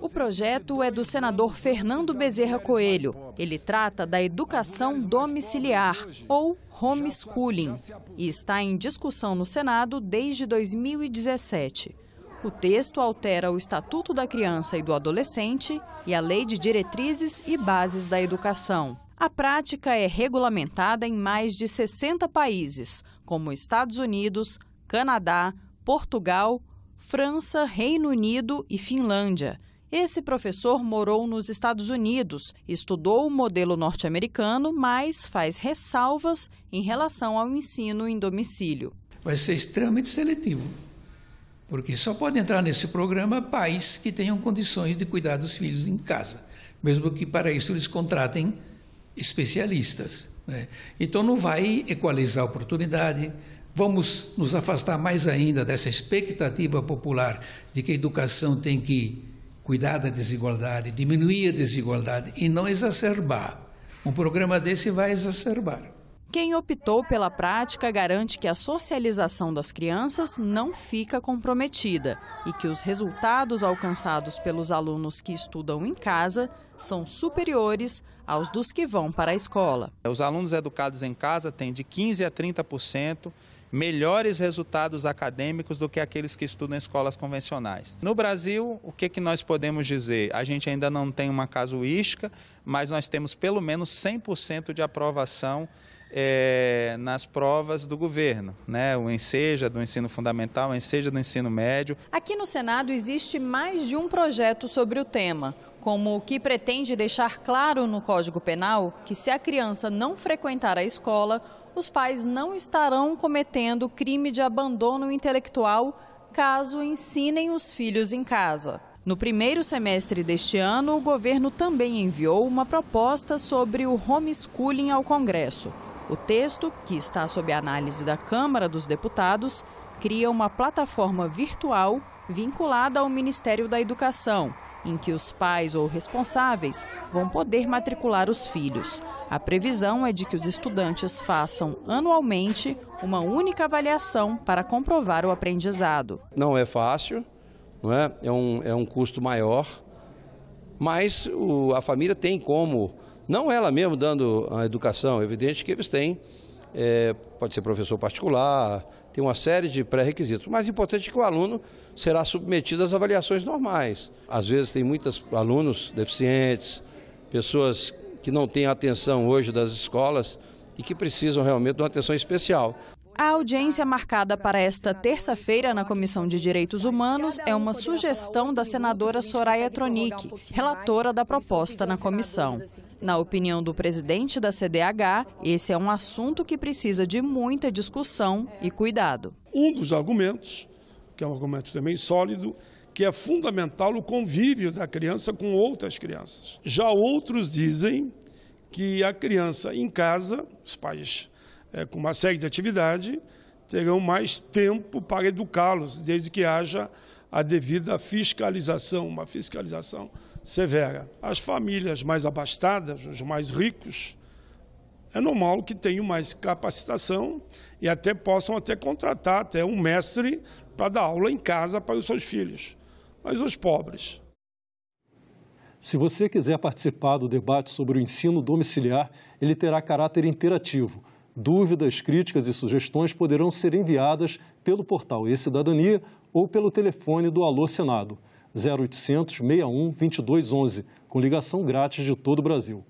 O projeto é do senador Fernando Bezerra Coelho. Ele trata da educação domiciliar, ou homeschooling, e está em discussão no Senado desde 2017. O texto altera o Estatuto da Criança e do Adolescente e a Lei de Diretrizes e Bases da Educação. A prática é regulamentada em mais de 60 países, como Estados Unidos, Canadá, Portugal, França, Reino Unido e Finlândia. Esse professor morou nos Estados Unidos, estudou o modelo norte-americano, mas faz ressalvas em relação ao ensino em domicílio. Vai ser extremamente seletivo, porque só pode entrar nesse programa pais que tenham condições de cuidar dos filhos em casa, mesmo que para isso eles contratem especialistas. Né? Então não vai equalizar a oportunidade, vamos nos afastar mais ainda dessa expectativa popular de que a educação tem que cuidar da desigualdade, diminuir a desigualdade e não exacerbar. Um programa desse vai exacerbar. Quem optou pela prática garante que a socialização das crianças não fica comprometida e que os resultados alcançados pelos alunos que estudam em casa são superiores aos dos que vão para a escola. É, os alunos educados em casa têm de 15 a 30% melhores resultados acadêmicos do que aqueles que estudam em escolas convencionais. No Brasil, o que, que nós podemos dizer? A gente ainda não tem uma casuística, mas nós temos pelo menos 100% de aprovação é, nas provas do governo, né? o enseja do ensino fundamental, o enseja do ensino médio. Aqui no Senado existe mais de um projeto sobre o tema, como o que pretende deixar claro no Código Penal que, se a criança não frequentar a escola, os pais não estarão cometendo crime de abandono intelectual caso ensinem os filhos em casa. No primeiro semestre deste ano, o governo também enviou uma proposta sobre o homeschooling ao Congresso. O texto, que está sob análise da Câmara dos Deputados, cria uma plataforma virtual vinculada ao Ministério da Educação em que os pais ou responsáveis vão poder matricular os filhos. A previsão é de que os estudantes façam anualmente uma única avaliação para comprovar o aprendizado. Não é fácil, não é? É, um, é um custo maior, mas o, a família tem como, não ela mesma dando a educação, é evidente que eles têm, é, pode ser professor particular, tem uma série de pré-requisitos. Mas mais importante é que o aluno será submetido às avaliações normais. Às vezes tem muitos alunos deficientes, pessoas que não têm atenção hoje das escolas e que precisam realmente de uma atenção especial audiência marcada para esta terça-feira na Comissão de Direitos Humanos é uma sugestão da senadora Soraya Tronic, relatora da proposta na comissão. Na opinião do presidente da CDH, esse é um assunto que precisa de muita discussão e cuidado. Um dos argumentos, que é um argumento também sólido, que é fundamental o convívio da criança com outras crianças. Já outros dizem que a criança em casa, os pais é, com uma série de atividade, terão mais tempo para educá-los, desde que haja a devida fiscalização, uma fiscalização severa. As famílias mais abastadas, os mais ricos, é normal que tenham mais capacitação e até possam até contratar até um mestre para dar aula em casa para os seus filhos. Mas os pobres. Se você quiser participar do debate sobre o ensino domiciliar, ele terá caráter interativo. Dúvidas, críticas e sugestões poderão ser enviadas pelo portal e-Cidadania ou pelo telefone do Alô Senado, 0800 61 2211, com ligação grátis de todo o Brasil.